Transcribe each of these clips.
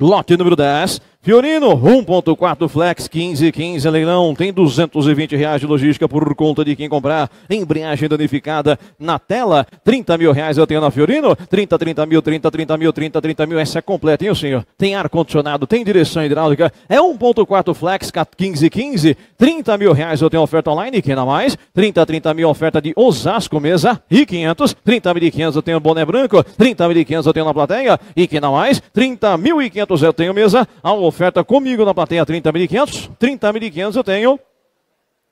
Lote número 10. Fiorino, 1.4 Flex, 15,15 leilão, tem 220 reais de logística por conta de quem comprar, embreagem danificada na tela, 30 mil reais eu tenho na Fiorino, 30, 30 mil, 30, 30 mil, 30, 30 mil, essa é completa, hein, senhor? Tem ar-condicionado, tem direção hidráulica, é 1.4 Flex, 15,15, 30 mil reais eu tenho oferta online, quem não mais, 30, 30 mil oferta de Osasco Mesa e 500, 30 mil e 500 eu tenho boné branco, 30 mil e 500 eu tenho na plateia e quem não mais, 30 mil e 500 eu tenho mesa, ao oferta comigo na plateia 30.500. 30.500 eu tenho.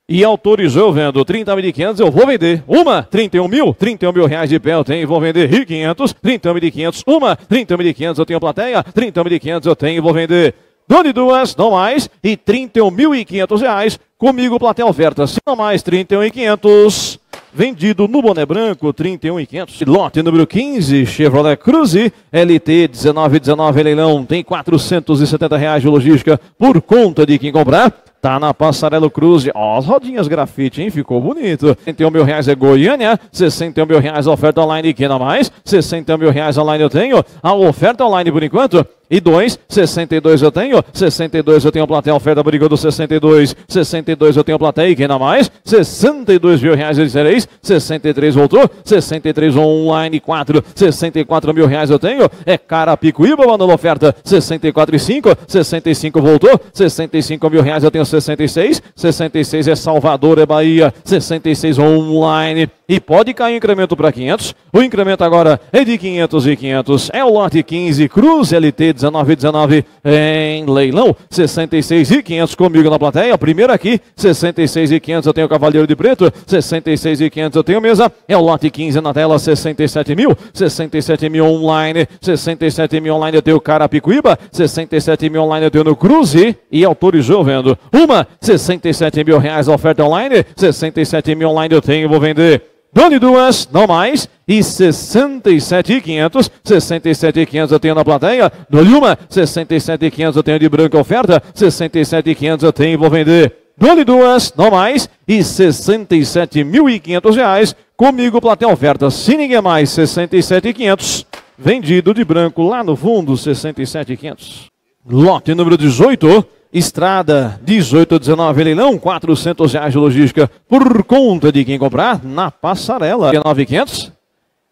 E autorizou vendo 30.500, eu vou vender uma, 31 mil, 31 mil reais de pé eu tenho e vou vender e 500, 31.500, uma, 31.500 eu tenho plateia, 30.500 eu tenho e vou vender Done duas, não mais, e 31.500 reais. Comigo, plateia oferta, se não mais, 31.500 vendido no Boné Branco, 31,500. Lote número 15, Chevrolet Cruze, LT 1919 leilão, tem 470 reais de logística por conta de quem comprar. Tá na Passarelo Cruz. Ó, as rodinhas grafite, hein? Ficou bonito. 61 mil reais é Goiânia. 61 mil reais oferta online. Quem não mais? 61 mil reais online eu tenho. A oferta online por enquanto e 2, 62 eu tenho, 62 eu tenho plateia, oferta, briga do 62, 62 eu tenho plateia, e quem dá mais? 62 mil reais eu sereis, 63 voltou, 63 online, 4, 64 mil reais eu tenho, é Carapicuíba mandando oferta, 64 e 5, 65 voltou, 65 mil reais eu tenho 66, 66 é Salvador, é Bahia, 66 online, e pode cair o incremento para 500. O incremento agora é de 500 e 500. É o lote 15, Cruz LT 1919 19 em leilão. 66 e 500 comigo na plateia. Primeiro aqui, 66 e 500 eu tenho Cavaleiro de Preto. 66 e 500 eu tenho mesa. É o lote 15 na tela, 67 mil. 67 mil online. 67 mil online eu tenho Carapicuíba. 67 mil online eu tenho no Cruze. E autorizou vendo. Uma, 67 mil reais oferta online. 67 mil online eu tenho, vou vender. Dane duas, não mais. E 67,500. 67,500 eu tenho na plateia. Dole uma. 67,500 eu tenho de branca oferta. 67,500 eu tenho e vou vender. Dole duas, não mais. E 67.500 reais. Comigo, plateia oferta. Se ninguém é mais, 67,500. Vendido de branco lá no fundo, 67,500. Lote número 18. Estrada 18 19 leilão, 400 reais de logística por conta de quem comprar na passarela. 9,500.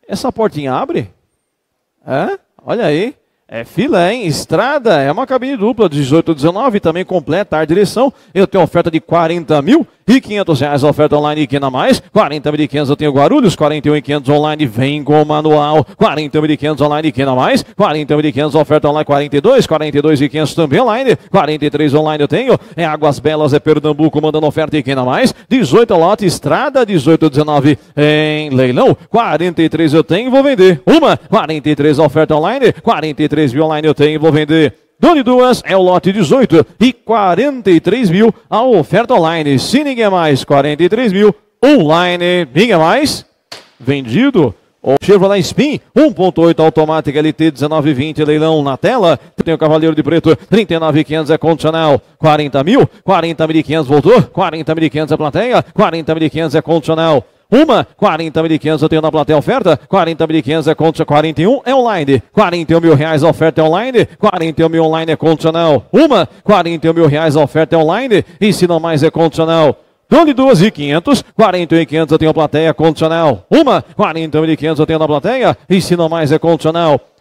Essa portinha abre? É? Olha aí. É fila, hein? Estrada é uma cabine dupla, 18 19 também completa a direção. Eu tenho oferta de 40 mil e 500 reais oferta online na é Mais, 40 mil e 500 eu tenho Guarulhos, 41 e 500 online vem com manual, 40 mil e 500 online é Mais, 40 mil e 500 oferta online 42, 42 e 500 também online, 43 online eu tenho, é Águas Belas, é Pernambuco mandando oferta e na é Mais, 18 lote Estrada, 18 19 em leilão, 43 eu tenho vou vender, uma, 43 oferta online, 43 mil online eu tenho vou vender Doni duas é o lote 18 e 43 mil a oferta online. Se ninguém é mais, 43 mil online. Ninguém é mais vendido. O Chevrolet Spin, 1.8 automática LT 1920, leilão na tela. Tem o Cavaleiro de Preto, 39.500 é condicional, 40 mil, 40.500 voltou, 40.500 é plateia, 40.500 é condicional. Uma, quarenta mil e quinhentos eu tenho na plateia oferta. quarenta mil e quinhentos é contra 41, é online. 41 mil reais oferta é online. 41 mil online é condicional. Uma, 41 mil reais oferta é online. E se não mais é condicional. Dole 2 e 500, e quinhentos eu tenho plateia condicional. Uma, 41 e quinhentos eu tenho na plateia. E se não mais é condicional.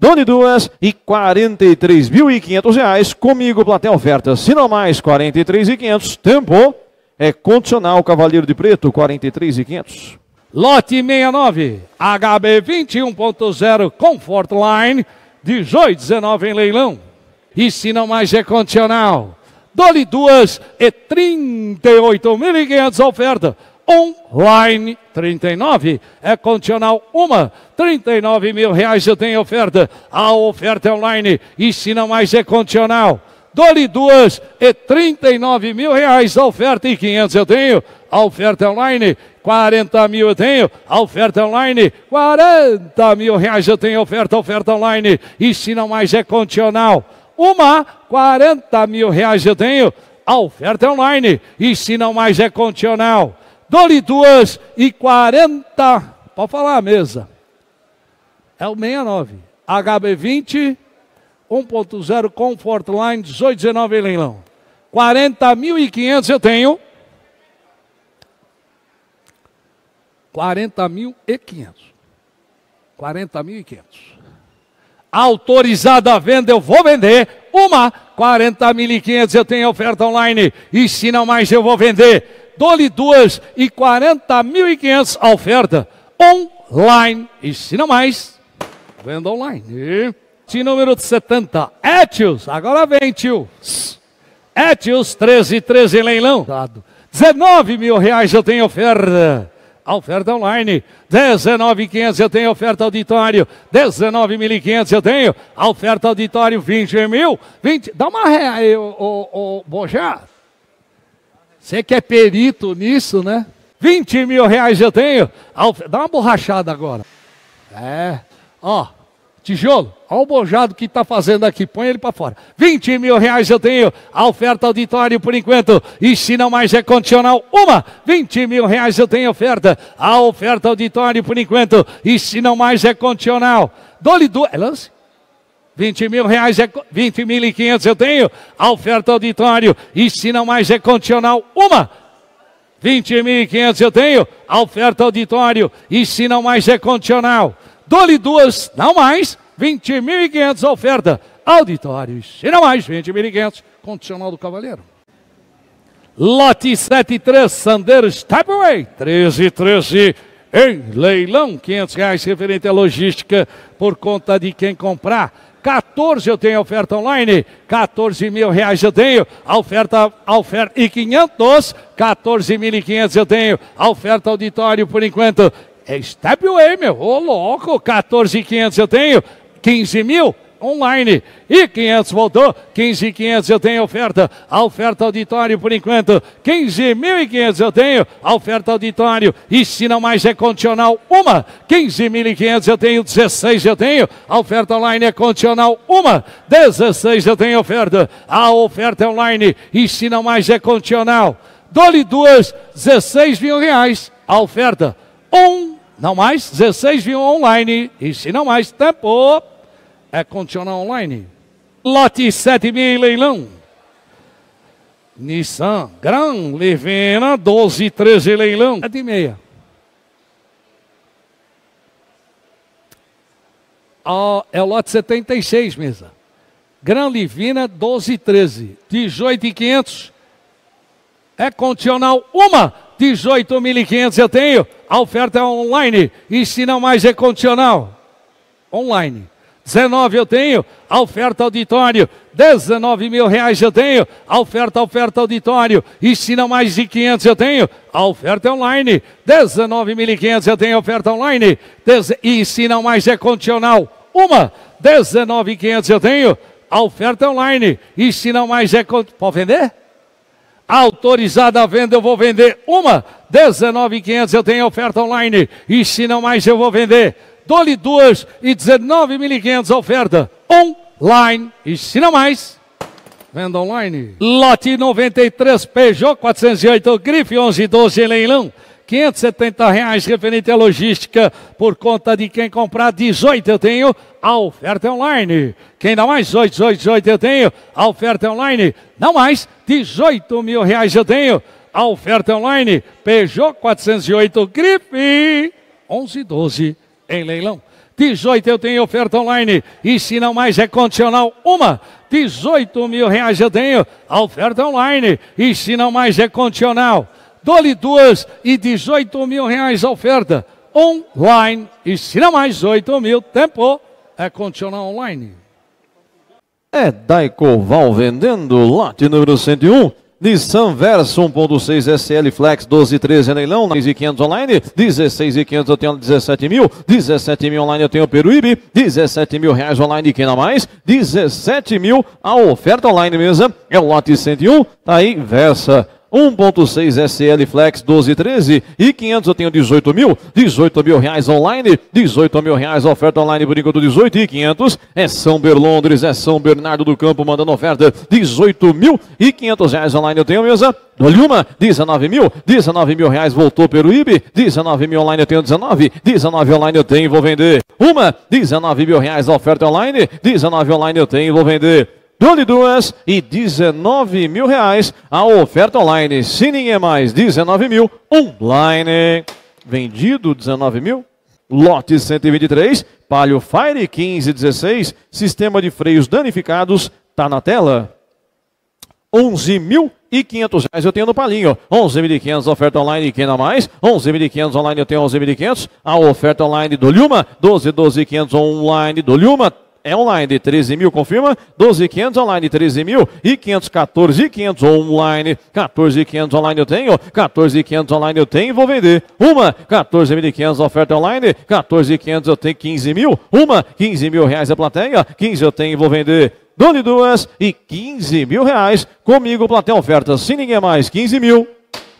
Done duas e quarenta e três mil e quinhentos reais. Comigo, plateia oferta. Se não mais, quarenta e três e quinhentos. Tempo é condicional, Cavaleiro de Preto, quarenta e três e quinhentos. Lote 69, HB 21.0 Comfort Line, 18,19 em leilão. E se não mais é condicional, dole duas e 38.500 oferta online 39 é condicional uma 39 mil reais eu tenho oferta a oferta é online e se não mais é condicional dole duas e 39 mil reais a oferta e 500 eu tenho a oferta é online 40 mil eu tenho, a oferta é online, 40 mil reais eu tenho oferta, oferta é online, e se não mais é condicional, uma, 40 mil reais eu tenho, a oferta online, e se não mais é condicional, dou-lhe duas e quarenta. Pode falar a mesa. É o 69. HB20, 1.0 Comfort Line, 1819 em leilão. 40.500 eu tenho. 40.500. 40.500. Autorizada a venda, eu vou vender uma. 40.500 eu tenho oferta online. E se não mais, eu vou vender dou-lhe duas e quarenta mil e quinhentos a oferta online. E se não mais, venda online. E, de número 70, Etios. Agora vem, tio. Etios 1313 leilão. Dado. 19 mil reais eu tenho oferta. oferta online, 19.500 eu tenho oferta auditório, 19.500 eu tenho oferta auditório, 20 mil, 20, dá uma ré aí, ô, ô, ô Bojá, você que é perito nisso, né? 20 mil reais eu tenho. Dá uma borrachada agora. É. Ó, tijolo, Olha o bojado que está fazendo aqui. Põe ele para fora. 20 mil reais eu tenho. A oferta auditório por enquanto. E se não mais é condicional, uma. 20 mil reais eu tenho oferta. A oferta auditório por enquanto. E se não mais é condicional. Dole duas. É lance? 20 mil reais, é, 20 mil e 500 eu tenho. A oferta auditório, e se não mais é condicional, uma. 20 mil e 500 eu tenho. A oferta auditório, e se não mais é condicional. dou-lhe duas, não mais. 20 mil e 500 oferta auditório, e se não mais, 20 mil e 500 condicional do cavaleiro. Lote 73, Sandero Stepway, 1313 em leilão, 500 reais referente à logística por conta de quem comprar. 14 eu tenho oferta online, 14 mil reais eu tenho, a oferta, a oferta e 500, 14.500 eu tenho, a oferta auditório por enquanto é Step Way, meu, ô louco, 14.500 eu tenho, 15 mil, online. E 500 voltou, 15,500 eu tenho oferta, a oferta auditório por enquanto, 15.500 eu tenho, a oferta auditório, e se não mais é condicional uma, 15.500 eu tenho, 16 eu tenho, a oferta online é condicional uma, 16 eu tenho oferta, a oferta é online, e se não mais é condicional, dole duas, 16 mil reais, a oferta, um, não mais, 16 mil online, e se não mais, tempo. É condicional online. Lote 7 mil leilão. Nissan Gran Levena 12 13 leilão. 7 é e meia. Ah, é o lote 76 mesa. Gran Livina 12 13. 18 É condicional uma. 18.500 eu tenho. A oferta é online. E se não mais é condicional? Online. 19 eu tenho, oferta auditório, 19 mil reais eu tenho, oferta, oferta auditório, e se não mais de 500 eu tenho, é oferta online, 19.500 eu tenho oferta online, e se não mais é condicional, uma, 19.500 eu tenho, oferta é online, e se não mais é condicional, pode vender? autorizada a venda, eu vou vender uma, 19.500 eu tenho oferta online, e se não mais eu vou vender Dole duas e 19.500 oferta online. E se não mais, venda online. Lote 93 Peugeot 408 Grife 1112 em leilão. 570 reais referente à logística por conta de quem comprar 18 eu tenho a oferta é online. Quem dá mais 8, 18, 18 eu tenho a oferta é online. Não mais 18 mil reais eu tenho a oferta é online. Peugeot 408 Grife 1112 em leilão. 18 eu tenho oferta online e se não mais é condicional uma. 18 mil reais eu tenho oferta online e se não mais é condicional. dou-lhe duas e 18 mil reais a oferta online e se não mais 8 mil, tempo é condicional online. É Daico Val vendendo, lote número 101. Nissan Verso 1.6 SL Flex 1213 leilão, 15.500 online, 500 eu tenho 17 mil, 17 mil online eu tenho Peruíbe, 17 mil reais online quem não mais, 17 mil a oferta online mesa, é o lote 101, tá aí Versa 1.6 SL Flex 1213 e 500 eu tenho 18 mil, 18 mil reais online, 18 mil reais oferta online por enquanto 18 e 500 é São Berlondres, é São Bernardo do Campo mandando oferta 18 mil e 500 reais online eu tenho mesa, olha uma, 19 mil, 19 mil reais voltou pelo IB, 19 mil online eu tenho 19, 19 online eu tenho e vou vender uma, 19 mil reais oferta online, 19 online eu tenho e vou vender Dole duas e 19 mil reais a oferta online. Se ninguém é mais, 19 mil online. Vendido 19 mil. Lote 123, Palio Fire 1516, sistema de freios danificados, tá na tela. 11.500 reais eu tenho no palinho. 11.500 oferta online, quem não mais? 11.500 online eu tenho 11.500. A oferta online do Lhuma, 12.500 online do Lhuma, é online 13 mil, confirma? 12,500 online 13 mil e 500, 14,500 online. 14,500 online eu tenho, 14,500 online eu tenho e vou vender. Uma, 14.500 oferta online, 14,500 eu tenho 15 mil. Uma, 15 mil reais a plateia, 15 eu tenho e vou vender. Dole duas e 15 mil reais. Comigo, plateia oferta, se ninguém mais, 15 mil.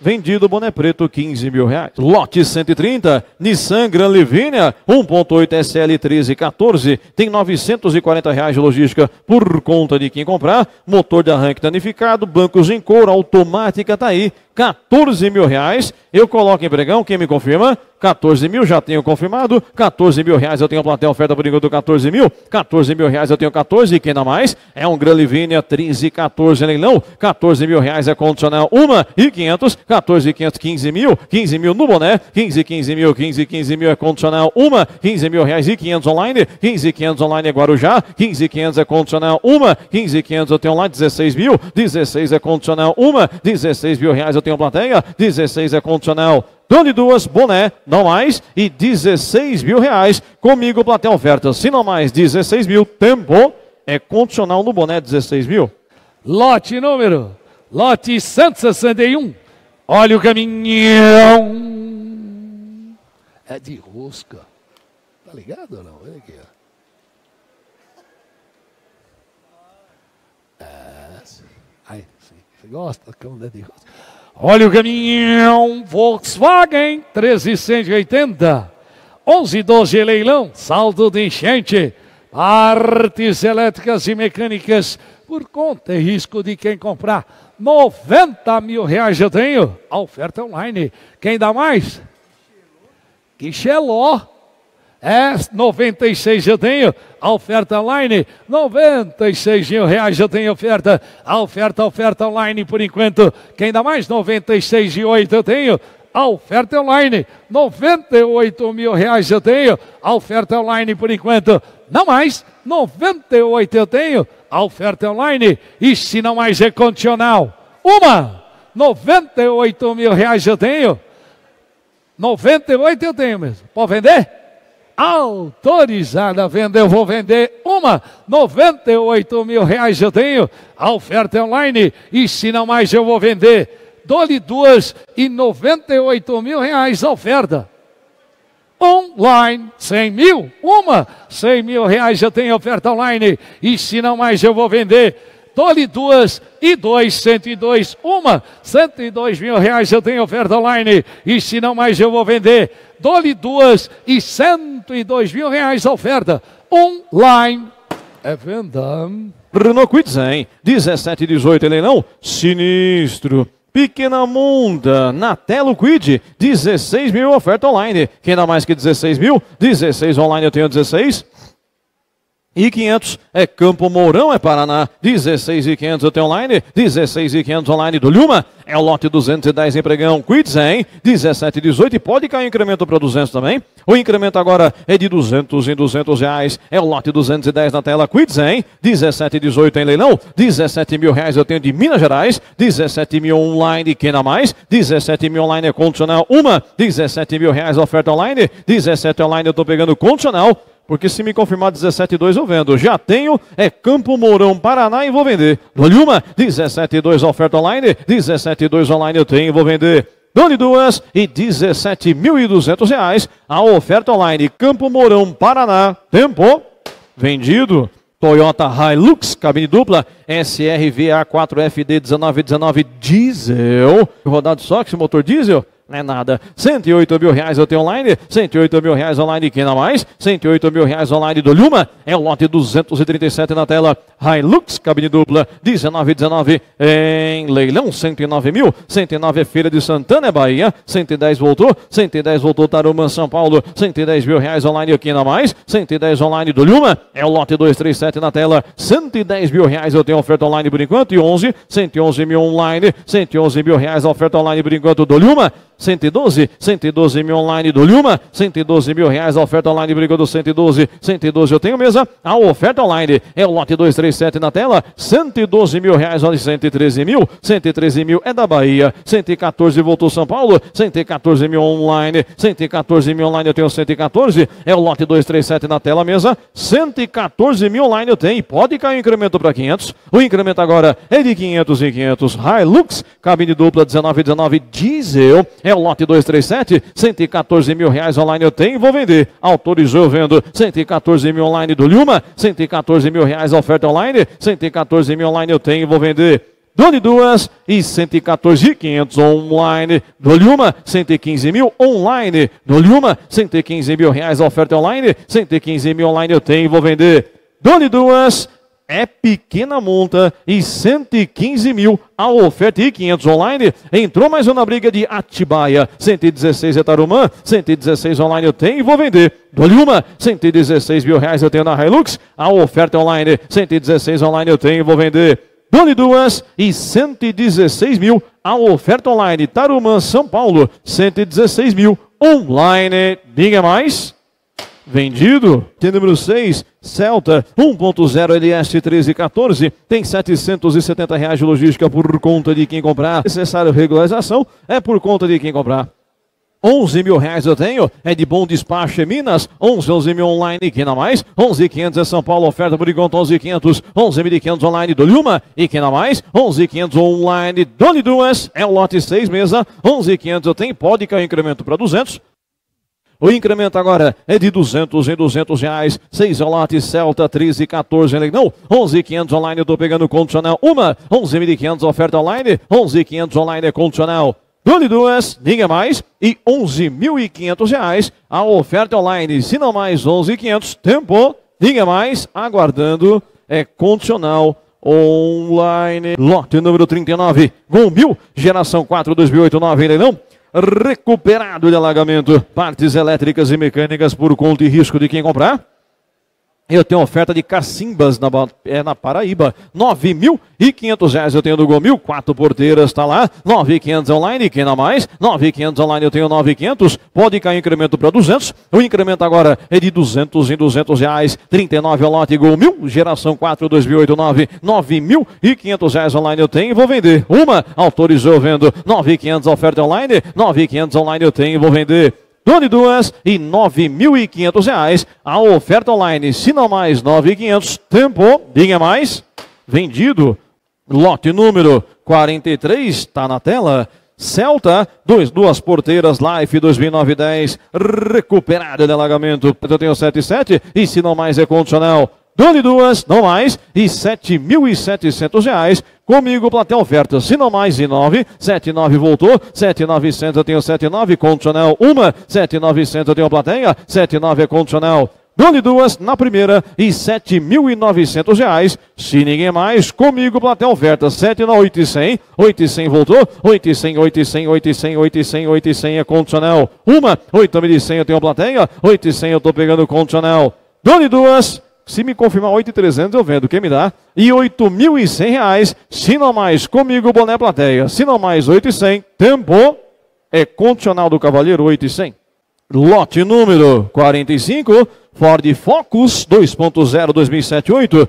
Vendido boné preto, 15 mil reais. Lote 130, Nissan Gran Livínia, 1.8 SL 1314, tem 940 reais de logística por conta de quem comprar. Motor de arranque danificado, bancos em couro, automática tá aí. 14 mil reais. Eu coloco em pregão, quem me confirma? 14 mil, já tenho confirmado. 14 mil reais eu tenho a plateia oferta por enquanto 14 mil. 14 mil reais eu tenho 14, quem dá mais? É um Gran Livínia 13, 14 leilão. 14 mil reais é condicional 1 e 500. 14, 500, 15 mil. 15 mil no boné. 15, 15 mil, 15, 15 mil é condicional 1. 15 mil reais e 500 online. 15, 500 online é Guarujá. 15, 500 é condicional 1. 15, 500 eu tenho lá 16 mil. 16 é condicional 1. 16 mil reais eu eu tenho plateia, 16 é condicional. de duas, boné, não mais, e 16 mil reais. Comigo, plateia oferta, se não mais, 16 mil. Tempo é condicional no boné, 16 mil. Lote número, lote 161. Olha o caminhão. É de rosca. Tá ligado ou não? Olha aqui, ó. É, Ai, sim. Você gosta? é de rosca. Olha o caminhão Volkswagen 13180. 1112 leilão, saldo de enchente. Partes elétricas e mecânicas por conta e risco de quem comprar. 90 mil reais eu tenho. A oferta online. Quem dá mais? Quixeló. Quixeló. É 96 eu tenho, a oferta online, 96 mil reais eu tenho oferta, a oferta, a oferta online por enquanto, quem dá mais 96 e 8 eu tenho, a oferta é online, 98 mil reais eu tenho, a oferta é online por enquanto, não mais, 98 eu tenho, a oferta é online, e se não mais é condicional, uma, 98 mil reais eu tenho, 98 eu tenho mesmo, pode vender? autorizada a venda. Eu vou vender uma, 98 é mil reais eu tenho. A oferta online, e se não mais eu vou vender, dou-lhe duas e 98 mil reais a oferta. Online, 100 mil, uma, 100 mil reais eu tenho oferta online, e se não mais eu vou vender Dole duas e dois, cento e dois, Uma, cento e dois mil reais eu tenho oferta online. E se não mais eu vou vender. Dole duas e cento e dois mil reais a oferta. Online é venda. Renault Quid 17 e 18 leilão, sinistro. Pequena Munda, na tela o Quid, 16 mil oferta online. Quem dá mais que 16 mil? 16 online eu tenho 16 e 500 é Campo Mourão, é Paraná, 16 e 500 até online, 16 e 500 online do Luma, é o lote 210 em Pregão, Quits, hein? 17 e 18 pode cair o incremento para 200 também, o incremento agora é de 200 em 200 reais, é o lote 210 na tela, Quits, hein? 17 e 18 em leilão, 17 mil reais eu tenho de Minas Gerais, 17 mil online, quem dá mais? 17 mil online é condicional, uma, 17 mil reais oferta online, 17 online eu estou pegando condicional, porque se me confirmar 17,2 eu vendo. Já tenho, é Campo Mourão, Paraná e vou vender. Dole uma, 17,2 oferta online, 17,2 online eu tenho e vou vender. Dole duas e 17.200 reais a oferta online. Campo Mourão, Paraná. Tempo vendido. Toyota Hilux, cabine dupla, SRVA 4FD 1919 diesel, rodado só que esse motor diesel, não é nada. 108 mil reais eu tenho online, 108 mil reais online quem não mais, 108 mil reais online do Luma, é o lote 237 na tela, Hilux, cabine dupla, 19,19 em leilão, 109 mil, 109 é Feira de Santana, Bahia, 110 voltou, 110 voltou Tarumã, São Paulo, 110 mil reais online aqui na mais, 110 online do Luma, é o lote 237 na tela, 110 mil reais eu tenho oferta online por enquanto, e 11, 111 mil online, 111 mil reais oferta online por enquanto do Luma, 112, 112 mil online do Lima, 112 mil reais a oferta online briga do 112, 112 eu tenho mesa, a oferta online é o lote 237 na tela, 112 mil reais, olha 113 mil, 113 mil é da Bahia, 114 voltou São Paulo, 114 mil online, 114 mil online eu tenho 114, é o lote 237 na tela mesa, 114 mil online eu tenho, pode cair o incremento para 500, o incremento agora é de 500 e 500, Hilux, cabine dupla 19 19 diesel, é é o lote 237, 114 mil reais online eu tenho, vou vender. Autorizou, vendo. 114 mil online do Lima, 114 mil reais oferta online, 114 mil online eu tenho, vou vender. Done duas e 114.500 online. do Lima, 115 mil online. do Lima, 115 mil reais oferta online. 115 mil online eu tenho, vou vender. Done duas é pequena monta e 115 mil a oferta e 500 online. Entrou mais uma briga de Atibaia, 116 é Tarumã, 116 online eu tenho e vou vender. Dou-lhe uma, 116 mil reais eu tenho na Hilux, a oferta é online, 116 online eu tenho e vou vender. Dole duas e 116 mil a oferta online. Tarumã, São Paulo, 116 mil online. Diga mais. Vendido. Tem número 6, Celta 1.0 LS 1314. Tem 770 reais de logística por conta de quem comprar. É necessário regularização é por conta de quem comprar. 11 mil reais eu tenho, é de Bom Despacho em Minas, 11, 11 mil online, quem não mais, 11,500 é São Paulo, oferta por enquanto 11,500, 11,500 online, do uma, e quem não mais, 11,500 online, do duas, é o lote 6 mesa, 11,500 eu tenho, pode cair o incremento para 200, o incremento agora é de 200 em 200 reais. 6 lote Celta, 13, e 14. Não, 11,500 online. Eu tô pegando condicional. Uma, 11.500 oferta online. 11,500 online é condicional. Dole duas, liga mais e 11.500 reais a oferta online. Se não mais 11.500, tempo, liga mais, aguardando, é condicional online. Lote número 39, Gol mil, geração 4, 2008, 9, leilão recuperado de alagamento. Partes elétricas e mecânicas por conta e risco de quem comprar. Eu tenho oferta de cacimbas na, é, na Paraíba. 9.500 reais eu tenho do Gomil. Quatro porteiras está lá. 9.500 online. Quem dá mais? 9.500 online eu tenho 9.500. Pode cair o incremento para 200. O incremento agora é de 200 em 200 reais. 39 é o lote Gomil. Geração 4 2089. 9.500 reais online eu tenho e vou vender. Uma autorizou vendo. 9.500 oferta online. 9.500 online eu tenho e vou vender. Done duas e nove e quinhentos reais. A oferta online, se não mais R$ 9.500. tempo, linha mais, vendido. Lote número 43, está na tela. Celta, dois, duas porteiras, Life 2009-10, recuperado de alagamento, eu tenho 77, e se não mais é condicional, Dole duas, não mais, e R$ 7.700 comigo, plateia oferta, se não mais, e nove, sete, nove, voltou, sete, nove, centro, eu tenho sete, nove, condicional, uma, sete, nove, centro, eu tenho plateia, sete, nove, é condicional, Dole duas na primeira e sete mil e novecentos reais. Se ninguém mais, comigo, plateia oferta, sete na oito e cem, oito e cem voltou, oito e cem, oito e cem, oito e cem, oito e cem, é condicional. Uma, oito mil e cem eu tenho plateia, oito e cem eu estou pegando condicional. Dole duas. Se me confirmar 8,300, eu vendo. Quem me dá? E 8.100 reais. Se não mais comigo, boné plateia. Se não mais 8,100, tempo. É condicional do Cavaleiro 8,100. Lote número 45, Ford Focus 2.0 2007-8.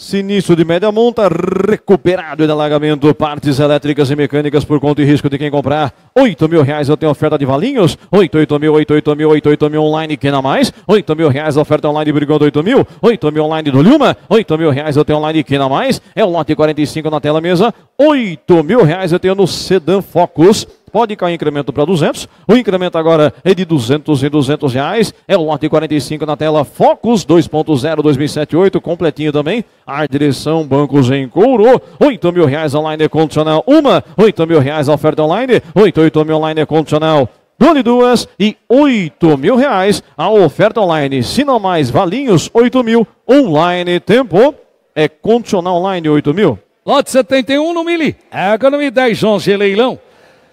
Sinistro de média monta, recuperado de alagamento, partes elétricas e mecânicas por conta e risco de quem comprar. Oito mil reais eu tenho oferta de valinhos, oito, oito mil, oito, oito mil, oito, oito mil online, quem não mais? Oito mil reais oferta online, brigando oito mil, oito mil online do Luma, oito mil reais eu tenho online, quem não mais? É o lote 45 na tela mesa, oito mil reais eu tenho no Sedan Focus. Pode cair o incremento para 200. O incremento agora é de 200 em 200 reais. É o lote 45 na tela Focus 2.0 2007 completinho também a direção Bancos em Couro, 8 mil reais online condicional, uma, 8 mil reais oferta online, 8, 8 mil online condicional. Dole duas e oito mil reais a oferta online. Se não mais, valinhos, oito mil. Online, tempo é condicional online, oito mil. Lote 71 no Mili. Economy 10, 11, leilão.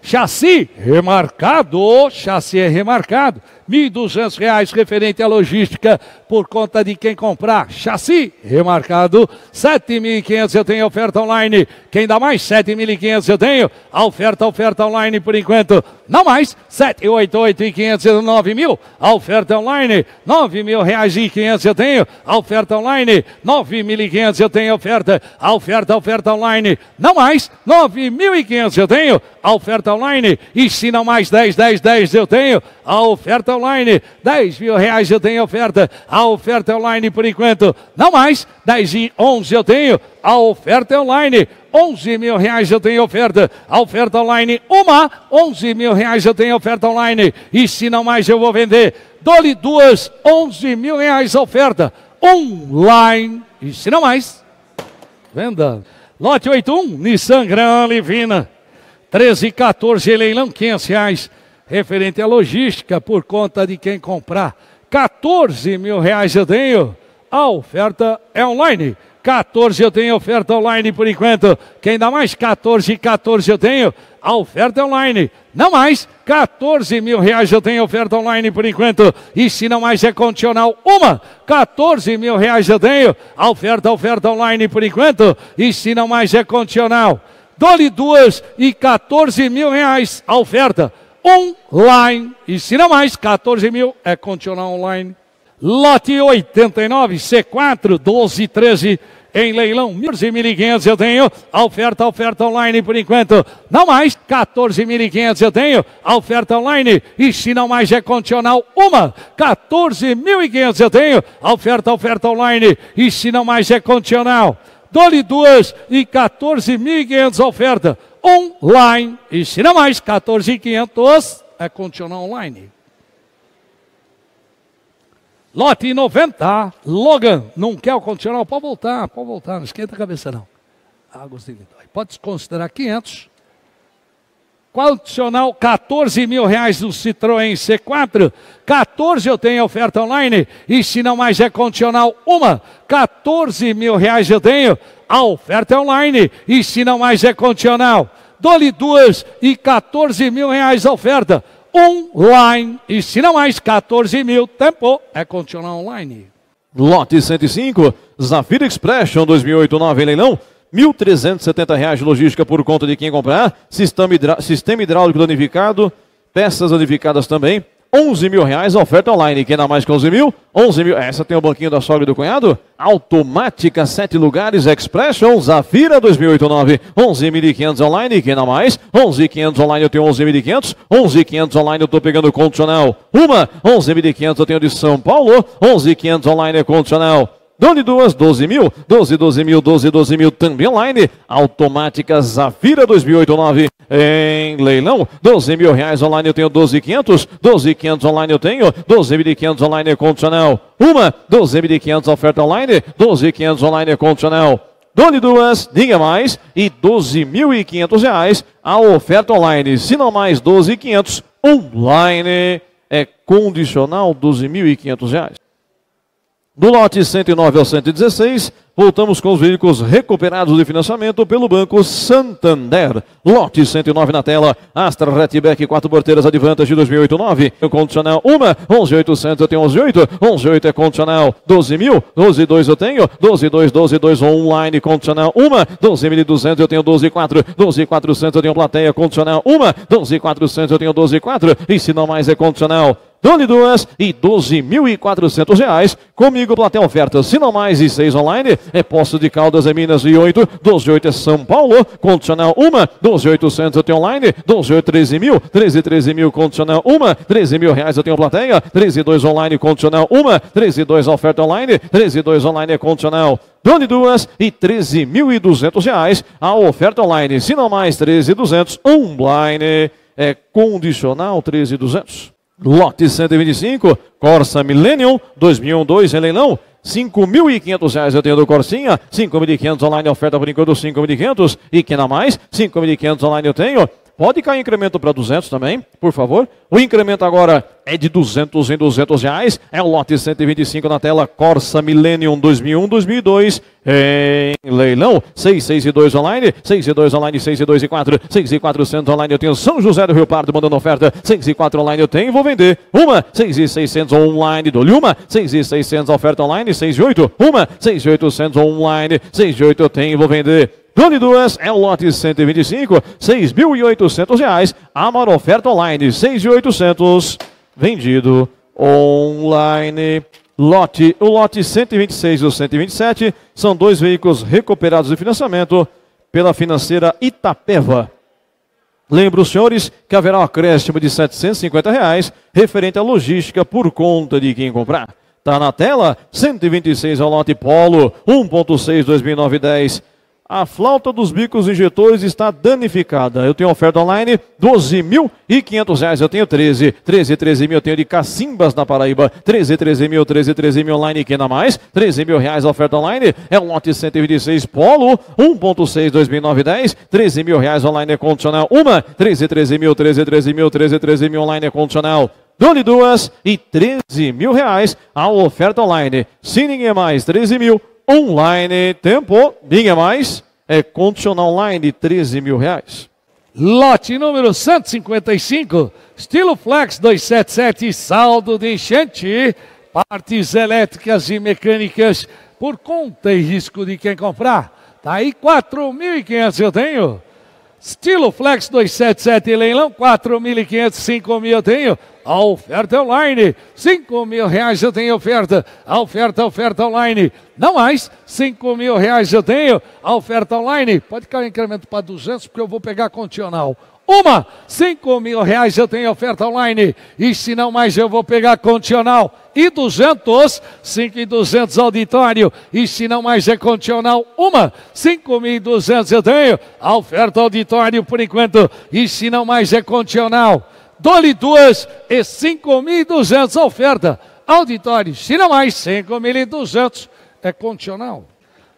Chassi remarcado. Chassi é remarcado. R$ 1.200 referente à logística por conta de quem comprar chassi remarcado. 7.500 eu tenho oferta online. Quem dá mais? 7.500 eu tenho. A oferta, oferta online por enquanto. Não mais. 788.500 9.000. A oferta online. R$ reais 500 eu tenho. A oferta online. 9.500 eu tenho oferta. A oferta, oferta online. Não mais. 9.500 eu tenho. A oferta online. E se não mais 10, 10, 10 eu tenho. A oferta online. 10 mil reais eu tenho oferta. A oferta é online por enquanto, não mais. 10 e 11 eu tenho. A oferta é online. 11 mil reais eu tenho oferta. A oferta online, uma. 11 mil reais eu tenho oferta online. E se não mais, eu vou vender. Dole duas. 11 mil reais a oferta. Online. E se não mais, venda. Lote 81, Nissan Gran Livina. 13 e 14, leilão, 500 reais referente à logística por conta de quem comprar. 14 mil reais eu tenho. A oferta é online. 14 eu tenho oferta online por enquanto. Quem dá mais 14, 14 eu tenho. A oferta é online. Não mais. 14 mil reais eu tenho oferta online por enquanto. E se não mais é condicional, uma. 14 mil reais eu tenho. A oferta, oferta online por enquanto. E se não mais é condicional. Dole duas e 14 mil reais a oferta online. E se não mais, 14 mil é continuar online. Lote 89, C4, 12, 13 em leilão. 14.500 eu tenho. oferta, oferta online por enquanto. Não mais. 14.500 eu tenho. oferta online. E se não mais é condicional, uma. 14.500 eu tenho. oferta, oferta online. E se não mais é condicional. Dole duas e 14.500 oferta online. Ensina mais, 14,500 é continuar online. Lote 90, Logan, não quer o condicional? Pode voltar, pode voltar, não esquenta a cabeça não. Pode considerar 500 com adicional 14 mil reais no Citroën C4, 14 eu tenho oferta online, e se não mais é condicional uma, 14 mil reais eu tenho, a oferta é online, e se não mais é condicional, dou-lhe duas e 14 mil reais a oferta, online, e se não mais 14 mil, tempo, é condicional online. Lote 105, Zafira Expression 2008-9 em leilão, R$ 1.370 de logística por conta de quem comprar. Sistema, hidra... Sistema hidráulico danificado, peças danificadas também. R$ mil reais oferta online. Quem dá mais que 11 mil? 11 mil. Essa tem o banquinho da sogra e do cunhado? Automática, 7 lugares, Expression, Zafira 2089. 11.500 online. Quem dá mais? 11.500 online. Eu tenho 11.500. 11.500 online. Eu estou pegando condicional. Uma. 11.500 eu tenho de São Paulo. 11.500 online é condicional. Done duas, 12 mil, 12, 12 mil, 12, 12 mil, também online. Automática Zafira 2008 2089 em leilão. 12 mil reais online eu tenho 12,500. 12,500 online eu tenho 12.500 online condicional. Uma, 12.500 oferta online, 12.500 online condicional. Dole duas, diga mais, e 12.500 reais a oferta online. Se não mais 12.500, online é condicional 12.500 reais. Do lote 109 ao 116, Voltamos com os veículos recuperados de financiamento pelo Banco Santander. Lote 109 na tela. Astra Retback, quatro porteiras Advantage de 2008-9. É condicional 1, 11.800 eu tenho 11.8. 11.8 é condicional 12.000. mil. 12.2 eu tenho. 12.2, 12.2 online condicional 1. 12.200 eu tenho 12.4. 12.400 eu tenho plateia condicional 1. 12.400 eu tenho 12.4. E se não mais é condicional Dole duas e 12.400 reais. Comigo, plateia oferta, se não mais e seis online. É Poço de Caldas em Minas e 8, 12 8 é São Paulo, condicional 1, 12 800 eu tenho online, 12 8 13 mil, 13 13 mil condicional 1, 13 mil reais eu tenho plateia, 13 2 online condicional 1, 13 2 oferta online, 13 2 online é condicional Done duas e 13.200 reais a oferta online. Se não mais 13.200, online é condicional 13.200. Lote 125, Corsa Millennium 2002 em leilão, 5.500 reais eu tenho do Corsinha, 5.500 online oferta por enquanto, 5.500 e que na mais, 5.500 online eu tenho, Pode cair incremento para 200 também, por favor. O incremento agora é de 200 em 200 reais. É o lote 125 na tela Corsa Millennium 2001, 2002 em leilão. 6, 6 e 2 online, 6 e 2 online, 6 e 2 e 4, 6 e 400 online. Eu tenho São José do Rio Pardo mandando oferta. 6 e 4 online eu tenho, vou vender. Uma, 6 e 600 online, dou-lhe uma. 6 e 600 oferta online, 6 e 8, uma. 6 e 800 online, 6 e 8 eu tenho, vou vender. Dune duas é o lote 125, 6.800 reais. Amar oferta online, 6.800, vendido online. Lote, o lote 126 e o 127 são dois veículos recuperados de financiamento pela financeira Itapeva. Lembro os senhores que haverá um acréscimo de R$ 750 reais referente à logística por conta de quem comprar. Está na tela, 126 ao lote Polo, 1.6 2009 10 a flauta dos bicos injetores está danificada. Eu tenho oferta online, 12.500 reais, eu tenho 13. 13, 13 mil eu tenho de cacimbas na Paraíba. 13, 13 mil, 13, 13 mil online, Quem ainda mais. 13 mil reais oferta online, é um lote 126 Polo, 1.6 2009-10. 13 mil reais online é condicional, uma. 13, 13 mil, 13, 13 mil, 13, 13 mil online é condicional. Dole duas e 13 mil reais a oferta online. Se ninguém mais, 13 mil online. Tempo, diga mais. É condicional online, 13 mil reais. Lote número 155, estilo Flex 277, saldo de enchente, partes elétricas e mecânicas por conta e risco de quem comprar. Tá aí 4.500 eu tenho. Estilo Flex 277 leilão, 4.500, 5.000 eu tenho. A oferta é online, 5.000 reais eu tenho oferta. A oferta, oferta online, não mais, 5.000 reais eu tenho. A oferta online, pode cair o incremento para 200 porque eu vou pegar condicional. Uma, cinco mil reais eu tenho oferta online. E se não mais, eu vou pegar condicional. E duzentos, cinco e duzentos auditório. E se não mais é condicional, uma, cinco mil e duzentos eu tenho. A oferta auditório por enquanto. E se não mais é condicional, dole duas e cinco mil e duzentos oferta. Auditório, se não mais, cinco mil e duzentos é condicional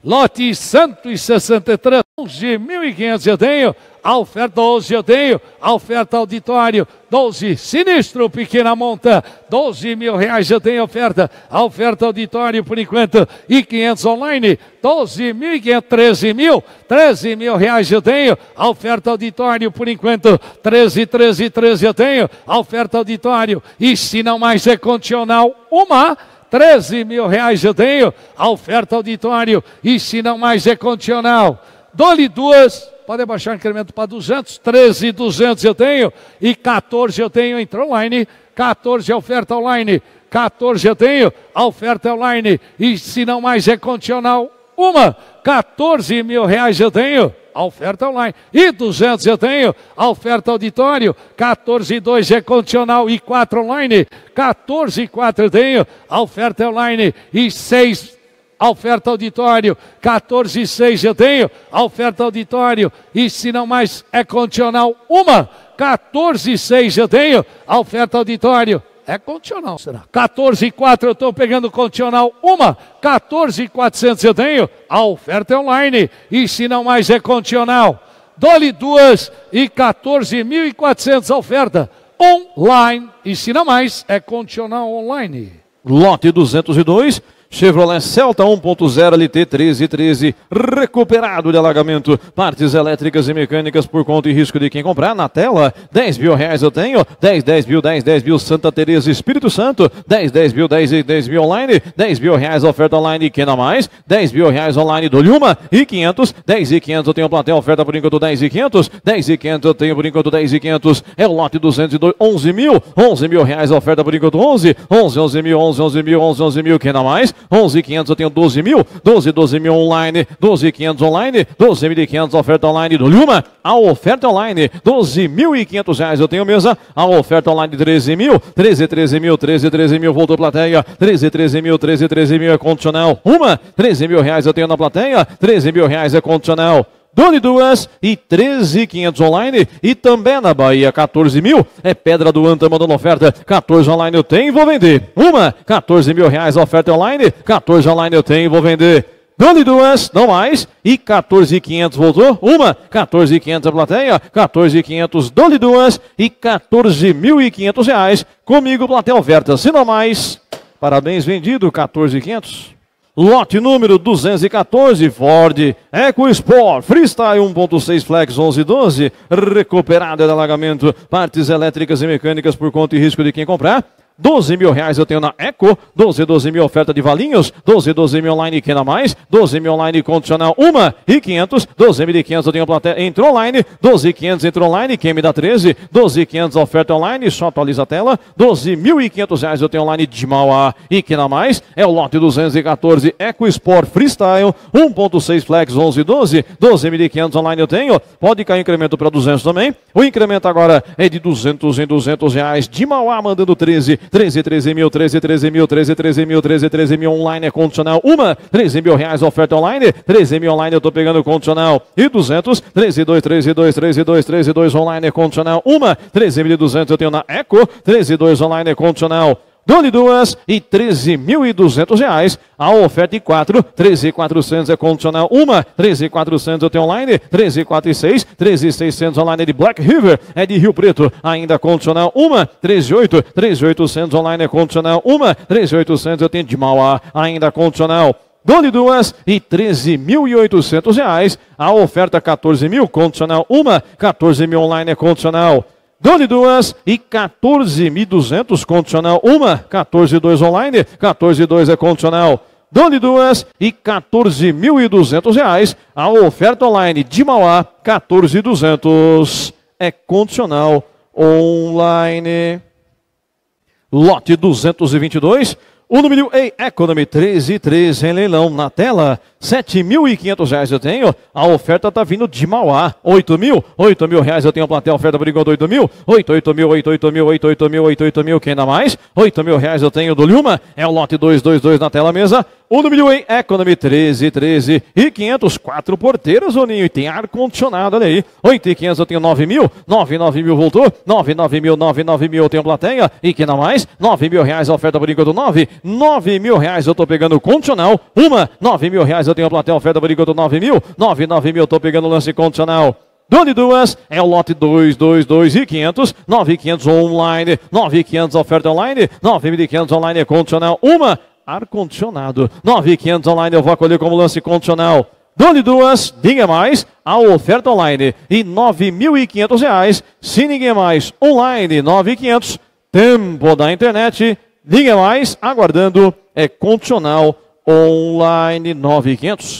lote 163, 11.500 eu tenho, a oferta 12 eu tenho, a oferta auditório 12, sinistro pequena monta, 12 mil reais eu tenho oferta, a oferta auditório por enquanto e 500 online, 12 mil, 13 mil, 13 mil reais eu tenho, a oferta auditório por enquanto 13, 13, 13 eu tenho, a oferta auditório e se não mais é condicional, uma 13 mil reais eu tenho, a oferta auditório, e se não mais é condicional, dou-lhe duas, pode baixar o incremento para 200, 13, 200 eu tenho, e 14 eu tenho, entra online, 14 é oferta online, 14 eu tenho, a oferta é online, e se não mais é condicional, uma, 14 mil reais eu tenho, a oferta online. E 200 eu tenho, a oferta auditório. 14 2 é condicional e 4 online. 14 4 eu tenho, a oferta é online. E 6 a oferta auditório, 14 e 6 eu tenho, a oferta auditório, e se não mais é condicional, uma, 14 e 6 eu tenho, a oferta auditório, é condicional, será? 14 e 4 eu estou pegando condicional uma, 14 e 400 eu tenho, a oferta é online, e se não mais é condicional. Dole duas e 14.400 a oferta online, e se não mais é condicional online. Lote 202, Chevrolet Celta 1.0 LT 1313, recuperado de alagamento, partes elétricas e mecânicas por conta e risco de quem comprar. Na tela, 10 mil reais eu tenho, 10, 10 mil, 10, 10 mil, Santa Teresa Espírito Santo, 10, 10 mil, 10, 10 mil online, 10 mil reais oferta online, que não mais, 10 mil reais online, dou-lhe uma, e 500, 10 e 500 eu tenho plateia, oferta por enquanto 10 e 500, 10 e 500 eu tenho por enquanto 10 e 500, é o lote 202, 11 mil, 11 mil reais oferta por enquanto 11, 11, 11 mil, 11, 11 mil, 11, 11 mil, que não mais, 11.500 eu tenho 12 mil, 12, 12 mil online, 12.500 online, 12.500 oferta online do Luma, a oferta online, 12.500 reais eu tenho mesa, a oferta online 13 mil, 13, 13 mil, 13, 13 mil, voltou plateia, 13, 13 mil, 13, 13 mil é condicional, uma, 13 mil reais eu tenho na plateia, 13 mil reais é condicional. Dune Duas e 13,500 online. E também na Bahia, 14 mil. É Pedra do Anta mandando oferta. 14 online eu tenho e vou vender. Uma, 14 mil reais oferta é online. 14 online eu tenho e vou vender. Dane duas, não mais. E 14,500 voltou. Uma, 14,500 a é plateia. 14,500, dole duas. E 14.500 reais. Comigo, plateia oferta. Se não mais, parabéns vendido, 14,500. Lote número 214, Ford Eco Sport, Freestyle 1.6 Flex 1112, recuperado de alagamento, partes elétricas e mecânicas por conta e risco de quem comprar. 12 mil reais eu tenho na Eco, 12, 12 mil oferta de valinhos, 12, 12 mil online quem na mais, 12 mil online condicional 1 e 500, 12 mil e 500 eu tenho plateia, entra online, 12 500 entra online, quem me dá 13, 12 500 oferta online, só atualiza a tela, 12 mil e 500 reais eu tenho online de Mauá e quem na mais, é o lote 214 Eco Sport Freestyle, 1.6 Flex 11 12, 12 mil e 500 online eu tenho, pode cair incremento para 200 também, o incremento agora é de 200 em 200 reais, de Mauá mandando 13, 13, 13 mil, 13, 13 mil, 13, 13 mil, 13, 13 mil online é condicional. Uma, 13 mil reais oferta online, 13 mil online eu tô pegando condicional. E 200, 13, 2, 13, 2, 13, 2, 13, 2 online é condicional. Uma, 13 mil e 200 eu tenho na Eco, 13, 2 online é condicional. Dona de duas e 13.200 reais. A oferta de quatro, 13.400 é condicional uma, 13.400 eu tenho online, e e 13.600 online de Black River, é de Rio Preto, ainda condicional uma, e 13.800 online é condicional uma, 13.800 eu tenho de Mauá, ainda condicional Dole duas e 13.800 reais. A oferta 14 mil, condicional uma, 14 mil online é condicional Gol de duas e 14.200 condicional uma, 14.2 online, 14.2 é condicional Dom de duas e 14.200 reais. A oferta online de Mauá, 14.200 é condicional online. Lote 222, o número em Economy 1313 em leilão na tela. 7.500 reais eu tenho. A oferta está vindo de Mauá. 8 mil. 8 mil reais eu tenho a plateia. Oferta por enquanto 8 mil. 8, 8 mil, 8, 8 mil, 8, 8 mil, 8, 8 mil. Quem dá mais? 8 mil reais eu tenho do Luma. É o lote 222 na tela mesa. O número em Economy 13, 13 e 500, 504 porteiras, o Ninho, e tem ar-condicionado, olha aí. 8 e 500 eu tenho 9 mil, 9, 9 mil voltou, 9, 9 mil, 9, 9 mil eu tenho plateia, e que não mais, 9 mil reais a oferta por enquanto 9, 9 mil reais eu tô pegando condicional, uma, 9 mil reais eu tenho plateia, oferta por enquanto 9 mil, 9, 9 mil eu tô pegando lance condicional. Done duas, é o lote 2, 2, 2 e 500, 9500 online, 9500 oferta online, 9500 online é condicional, uma, ar-condicionado. 9,500 online, eu vou acolher como lance condicional. Dole duas, ninguém mais, a oferta online. E R$ 9.500, se ninguém mais, online, 9,500. Tempo da internet, ninguém mais, aguardando, é condicional online 9,500.